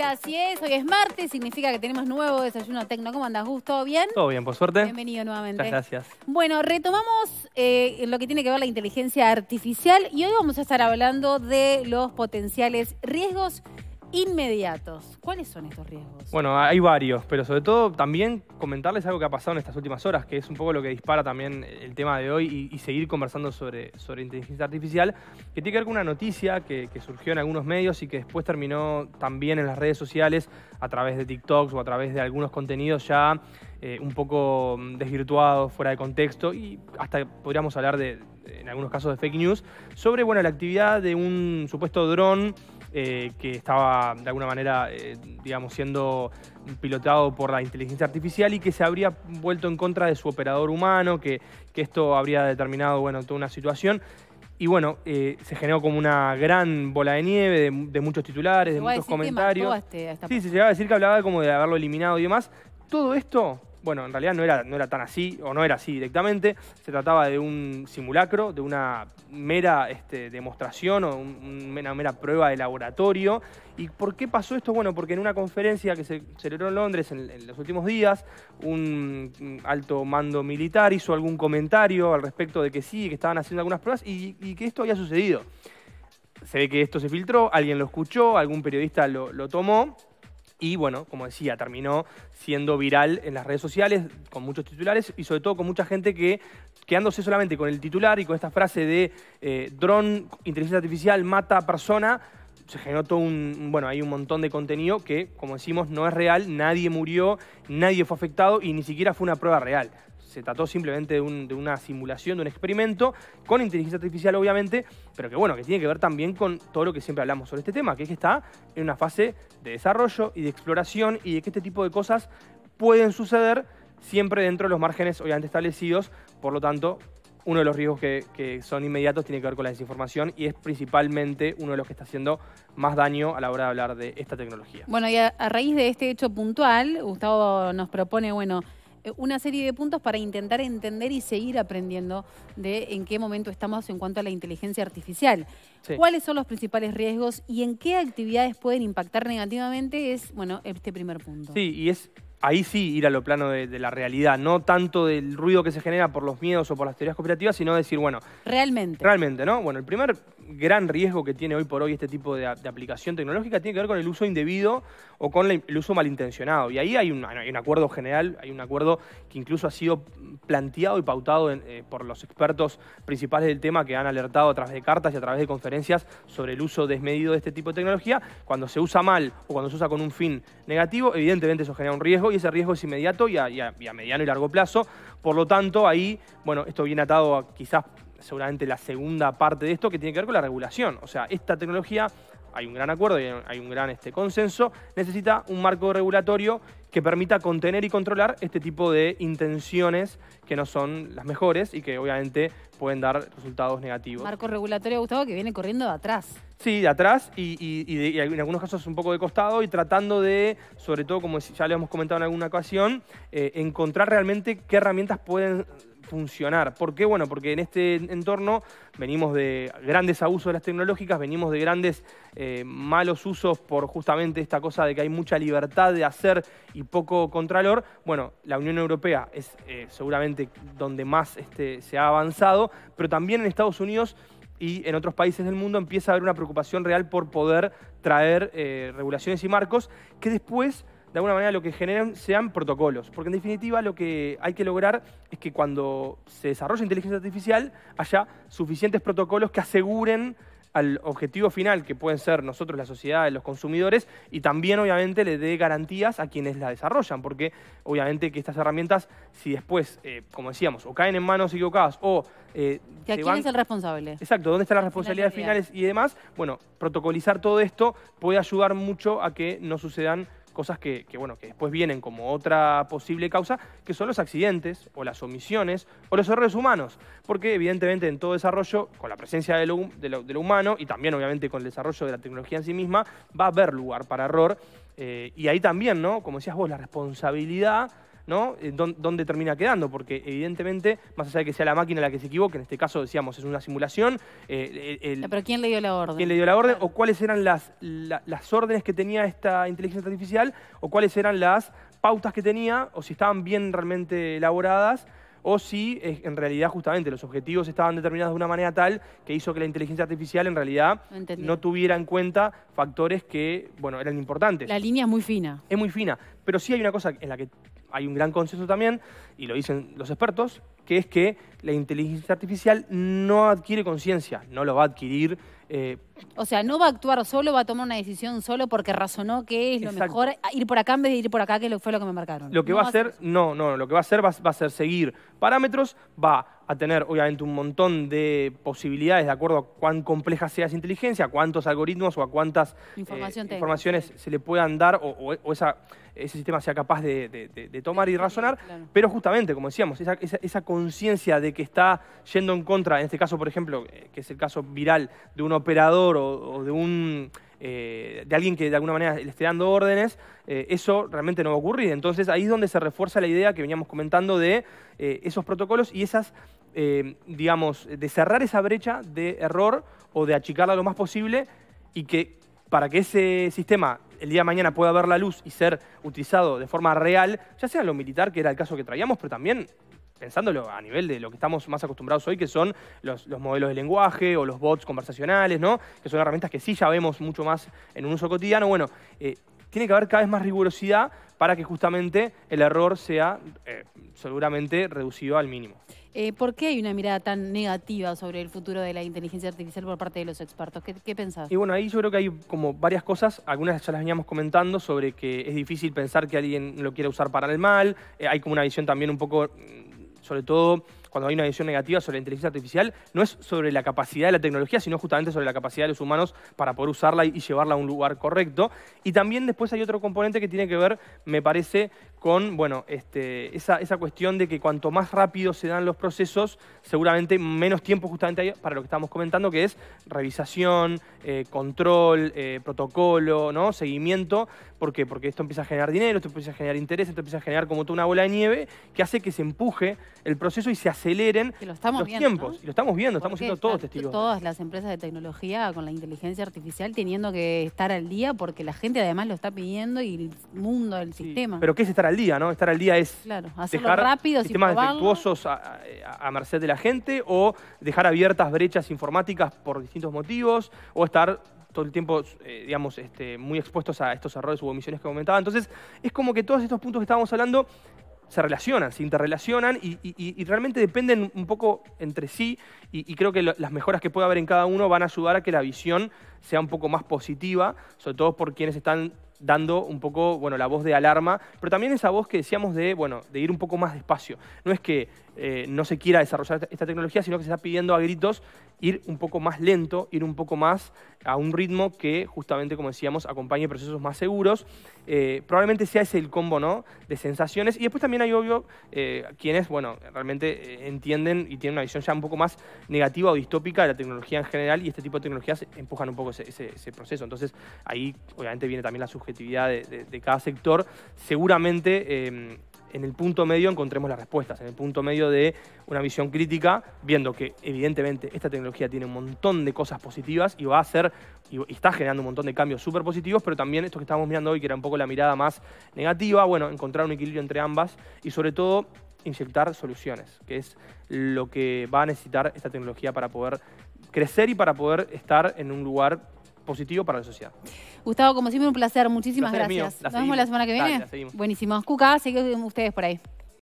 así es. Hoy es martes, significa que tenemos nuevo desayuno tecno. ¿Cómo andas, Gus? ¿Todo bien? Todo bien, por suerte. Bienvenido nuevamente. gracias. Bueno, retomamos eh, lo que tiene que ver la inteligencia artificial y hoy vamos a estar hablando de los potenciales riesgos inmediatos. ¿Cuáles son estos riesgos? Bueno, hay varios, pero sobre todo también comentarles algo que ha pasado en estas últimas horas, que es un poco lo que dispara también el tema de hoy y, seguir conversando sobre, sobre inteligencia artificial, que tiene que ver con una noticia que, surgió en algunos medios y que después terminó también en las redes sociales a través de TikToks o a través de algunos contenidos ya eh, un poco mm, desvirtuados, fuera de contexto y hasta podríamos hablar de, en algunos casos de fake news, sobre bueno, la actividad de un supuesto dron eh, que estaba de alguna manera, eh, digamos, siendo pilotado por la inteligencia artificial y que se habría vuelto en contra de su operador humano, que, esto habría determinado, bueno, toda una situación. Y bueno, eh, se generó como una gran bola de nieve de, muchos titulares, de muchos comentarios. Este, sí, se llegaba a decir que hablaba como de haberlo eliminado y demás. Todo esto bueno, en realidad no era, no era tan así, o no era así directamente, se trataba de un simulacro, de una mera este, demostración o una mera prueba de laboratorio. ¿Y por qué pasó esto? Bueno, porque en una conferencia que se celebró en Londres en, los últimos días, un alto mando militar hizo algún comentario al respecto de que sí, que estaban haciendo algunas pruebas y, que esto había sucedido. Se ve que esto se filtró, alguien lo escuchó, algún periodista lo tomó y bueno, como decía, terminó siendo viral en las redes sociales, con muchos titulares y sobre todo con mucha gente que, quedándose solamente con el titular y con esta frase de eh, dron, inteligencia artificial, mata a persona, se generó todo un, bueno, hay un montón de contenido que, como decimos, no es real, nadie murió, nadie fue afectado y ni siquiera fue una prueba real se trató simplemente de, una simulación, de un experimento, con inteligencia artificial obviamente, pero que bueno, que tiene que ver también con todo lo que siempre hablamos sobre este tema, que es que está en una fase de desarrollo y de exploración y de que este tipo de cosas pueden suceder siempre dentro de los márgenes obviamente establecidos, por lo tanto, uno de los riesgos que, son inmediatos tiene que ver con la desinformación y es principalmente uno de los que está haciendo más daño a la hora de hablar de esta tecnología. Bueno, y a raíz de este hecho puntual, Gustavo nos propone, bueno, eh, una serie de puntos para intentar entender y seguir aprendiendo de en qué momento estamos en cuanto a la inteligencia artificial. ¿Cuáles son los principales riesgos y en qué actividades pueden impactar negativamente? Es, bueno, este primer punto. Sí, y es ahí sí ir a lo plano de, de, la realidad, no tanto del ruido que se genera por los miedos o por las teorías cooperativas, sino decir, bueno... Realmente. Realmente, ¿no? Bueno, el primer gran riesgo que tiene hoy por hoy este tipo de, aplicación tecnológica tiene que ver con el uso indebido o con el uso malintencionado. Y ahí hay un, un, acuerdo general, hay un acuerdo que incluso ha sido planteado y pautado eh, por los expertos principales del tema que han alertado a través de cartas y a través de conferencias sobre el uso desmedido de este tipo de tecnología. Cuando se usa mal o cuando se usa con un fin negativo, evidentemente eso genera un riesgo y ese riesgo es inmediato y a, y a mediano y largo plazo. Por lo tanto, ahí, bueno, esto viene atado a quizás seguramente la segunda parte de esto que tiene que ver con la regulación. O sea, esta tecnología, hay un gran acuerdo y hay un gran este, consenso, necesita un marco regulatorio que permita contener y controlar este tipo de intenciones que no son las mejores y que obviamente pueden dar resultados negativos. Marco regulatorio, Gustavo, que viene corriendo de atrás. Sí, de atrás y, en algunos casos un poco de costado y tratando de, sobre todo como ya le hemos comentado en alguna ocasión, eh, encontrar realmente qué herramientas pueden funcionar. ¿Por qué? Bueno, porque en este entorno venimos de grandes abusos de las tecnológicas, venimos de grandes eh, malos usos por justamente esta cosa de que hay mucha libertad de hacer y poco contralor. Bueno, la Unión Europea es eh, seguramente donde más este, se ha avanzado, pero también en Estados Unidos y en otros países del mundo empieza a haber una preocupación real por poder traer eh, regulaciones y marcos que después de alguna manera lo que generen sean protocolos. Porque en definitiva lo que hay que lograr es que cuando se desarrolle inteligencia artificial haya suficientes protocolos que aseguren al objetivo final, que pueden ser nosotros, la sociedad, los consumidores, y también obviamente le dé garantías a quienes la desarrollan, porque obviamente que estas herramientas, si después, eh, como decíamos, o caen en manos equivocadas o... Eh, quién es el responsable? Exacto, ¿dónde están las responsabilidades finales y demás? Bueno, protocolizar todo esto puede ayudar mucho a que no sucedan cosas que, bueno, que después vienen como otra posible causa, que son los accidentes o las omisiones o los errores humanos. Porque evidentemente en todo desarrollo, con la presencia del lo, humano y también obviamente con el desarrollo de la tecnología en sí misma, va a haber lugar para error. Eh, y ahí también, ¿no? Como decías vos, la responsabilidad ¿no? Eh, ¿Dónde termina quedando? Porque evidentemente, más allá de que sea la máquina la que se equivoque, en este caso decíamos es una simulación. Eh, pero ¿quién le dio la orden? ¿Quién le dio la orden? ¿O cuáles eran las, las órdenes que tenía esta inteligencia artificial? ¿O cuáles eran las pautas que tenía? ¿O si estaban bien realmente elaboradas? o si eh, en realidad justamente los objetivos estaban determinados de una manera tal que hizo que la inteligencia artificial en realidad no tuviera en cuenta factores que, bueno, eran importantes. La línea es muy fina. Es muy fina, pero sí hay una cosa en la que hay un gran consenso también, y lo dicen los expertos, que es que la inteligencia artificial no adquiere conciencia, no lo va a adquirir. Eh, o sea, no va a actuar solo, va a tomar una decisión solo porque razonó que es lo mejor ir por acá en vez de ir por acá, que fue lo que me marcaron. Lo que va a hacer, no, no, lo que va a hacer va, a ser seguir parámetros, va a tener obviamente un montón de posibilidades de acuerdo a cuán compleja sea esa inteligencia, a cuántos algoritmos o a cuántas eh, informaciones se le puedan dar o, ese sistema sea capaz de, tomar y razonar, pero justamente, como decíamos, esa, esa conciencia conciencia de que está yendo en contra, en este caso, por ejemplo, eh, que es el caso viral de un operador o, de un eh, de alguien que de alguna manera le esté dando órdenes, eh, eso realmente no va a ocurrir. Entonces ahí es donde se refuerza la idea que veníamos comentando de esos protocolos y esas, digamos, de cerrar esa brecha de error o de achicarla lo más posible y que para que ese sistema el día de mañana pueda ver la luz y ser utilizado de forma real, ya sea lo militar, que era el caso que traíamos, pero también pensándolo a nivel de lo que estamos más acostumbrados hoy, que son los, modelos de lenguaje o los bots conversacionales, ¿no? Que son herramientas que sí ya vemos mucho más en un uso cotidiano. Bueno, eh, tiene que haber cada vez más rigurosidad para que justamente el error sea eh, seguramente reducido al mínimo. Eh, ¿Por qué hay una mirada tan negativa sobre el futuro de la inteligencia artificial por parte de los expertos? ¿Qué, ¿Qué, pensás? Y bueno, ahí yo creo que hay como varias cosas. Algunas ya las veníamos comentando sobre que es difícil pensar que alguien lo quiera usar para el mal. hay como una visión también un poco mm, sobre todo cuando hay una visión negativa sobre la inteligencia artificial, no es sobre la capacidad de la tecnología, sino justamente sobre la capacidad de los humanos para poder usarla y llevarla a un lugar correcto. Y también después hay otro componente que tiene que ver, me parece, con bueno, este, esa, cuestión de que cuanto más rápido se dan los procesos, seguramente menos tiempo justamente hay para lo que estamos comentando, que es revisación, eh, control, eh, protocolo, ¿no? seguimiento. ¿Por Porque esto empieza a generar dinero, esto empieza a generar interés, esto empieza a generar como toda una bola de nieve que hace que se empuje el proceso y se aceleren y lo los tiempos. Y lo estamos viendo, estamos siendo todos testigos. Todas las empresas de tecnología con la inteligencia artificial teniendo que estar al día porque la gente además lo está pidiendo y el mundo, el sistema. Pero ¿qué al día, ¿no? Estar al día es claro, dejar rápido, sistemas defectuosos a, merced de la gente o dejar abiertas brechas informáticas por distintos motivos o estar todo el tiempo, eh, digamos, este, muy expuestos a estos errores u omisiones que comentaba. Entonces, es como que todos estos puntos que estábamos hablando se relacionan, se interrelacionan y, realmente dependen un poco entre sí y, creo que las mejoras que pueda haber en cada uno van a ayudar a que la visión sea un poco más positiva, sobre todo por quienes están dando un poco, bueno, la voz de alarma, pero también esa voz que decíamos de, bueno, de ir un poco más despacio. No es que eh, no se quiera desarrollar esta tecnología, sino que se está pidiendo a gritos ir un poco más lento, ir un poco más a un ritmo que justamente, como decíamos, acompañe procesos más seguros. Eh, probablemente sea ese el combo ¿no? de sensaciones. Y después también hay, obvio, eh, quienes bueno, realmente entienden y tienen una visión ya un poco más negativa o distópica de la tecnología en general y este tipo de tecnologías empujan un poco ese, proceso. Entonces ahí obviamente viene también la subjetividad de, de cada sector. Seguramente en el punto medio encontremos las respuestas, en el punto medio de una visión crítica, viendo que evidentemente esta tecnología tiene un montón de cosas positivas y va a ser, y está generando un montón de cambios súper positivos, pero también esto que estábamos mirando hoy, que era un poco la mirada más negativa, bueno, encontrar un equilibrio entre ambas y sobre todo inyectar soluciones, que es lo que va a necesitar esta tecnología para poder crecer y para poder estar en un lugar positivo para la sociedad. Gustavo, como siempre, un placer. Muchísimas gracias. Nos vemos la semana que viene. Buenísimo. Cuca, seguimos ustedes por ahí.